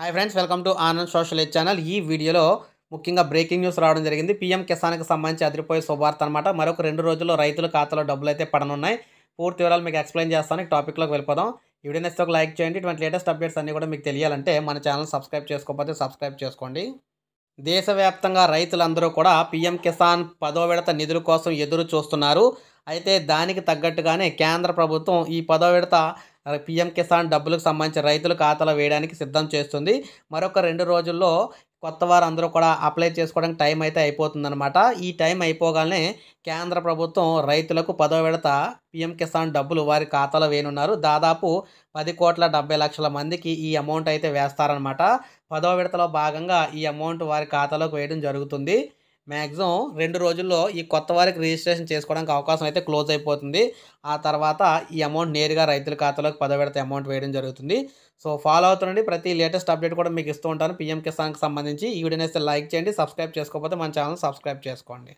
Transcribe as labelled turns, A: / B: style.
A: hi friends welcome to Anand social aid channel ఈ వీడియోలో ముఖ్యంగా బ్రేకింగ్ న్యూస్ రావడం జరిగింది పీఎం కిసాన్కి సంబంధించి అదిరిపోయే శుభార్త అనమాట మరొక రెండు రోజుల్లో రైతుల ఖాతాలో డబ్బులు అయితే పడనున్నాయి పూర్తి వివరాలు మీకు ఎక్స్ప్లెయిన్ చేస్తాను టాపిక్లోకి వెళ్ళిపోదాం వీడియో నచ్చితే ఒక లైక్ చేయండి ఇటువంటి లేటెస్ట్ అప్డేట్స్ అన్నీ కూడా మీకు తెలియాలంటే మన ఛానల్ సబ్స్క్రైబ్ చేసుకోకపోతే సబ్స్క్రైబ్ చేసుకోండి దేశవ్యాప్తంగా రైతులందరూ కూడా పీఎం కిసాన్ పదో విడత నిధుల కోసం ఎదురు చూస్తున్నారు అయితే దానికి తగ్గట్టుగానే కేంద్ర ప్రభుత్వం ఈ పదో విడత పీఎం కిసాన్ డబ్బులకు సంబంధించి రైతుల ఖాతాలో వేయడానికి సిద్ధం చేస్తుంది మరొక రెండు రోజుల్లో కొత్త వారు అందరూ కూడా అప్లై చేసుకోవడానికి టైం అయితే అయిపోతుందన్నమాట ఈ టైం అయిపోగానే కేంద్ర ప్రభుత్వం రైతులకు పదో విడత పిఎం కిసాన్ డబ్బులు వారి ఖాతాలో వేయనున్నారు దాదాపు పది కోట్ల డెబ్బై లక్షల మందికి ఈ అమౌంట్ అయితే వేస్తారనమాట పదో విడతలో భాగంగా ఈ అమౌంట్ వారి ఖాతాలోకి వేయడం జరుగుతుంది మ్యాక్సిమం రెండు రోజుల్లో ఈ కొత్త వారికి రిజిస్ట్రేషన్ చేసుకోవడానికి అవకాశం అయితే క్లోజ్ అయిపోతుంది ఆ తర్వాత ఈ అమౌంట్ నేరుగా రైతుల ఖాతాలోకి పదో అమౌంట్ వేయడం జరుగుతుంది సో ఫాలో అవుతుండండి ప్రతి లేటెస్ట్ అప్డేట్ కూడా మీకు ఇస్తూ ఉంటాను పీఎం కిసాన్కి సంబంధించి ఈ వీడియోనైతే అయితే లైక్ చేయండి సబ్స్క్రైబ్ చేసుకోకపోతే మన ఛానల్ సబ్స్క్రైబ్ చేసుకోండి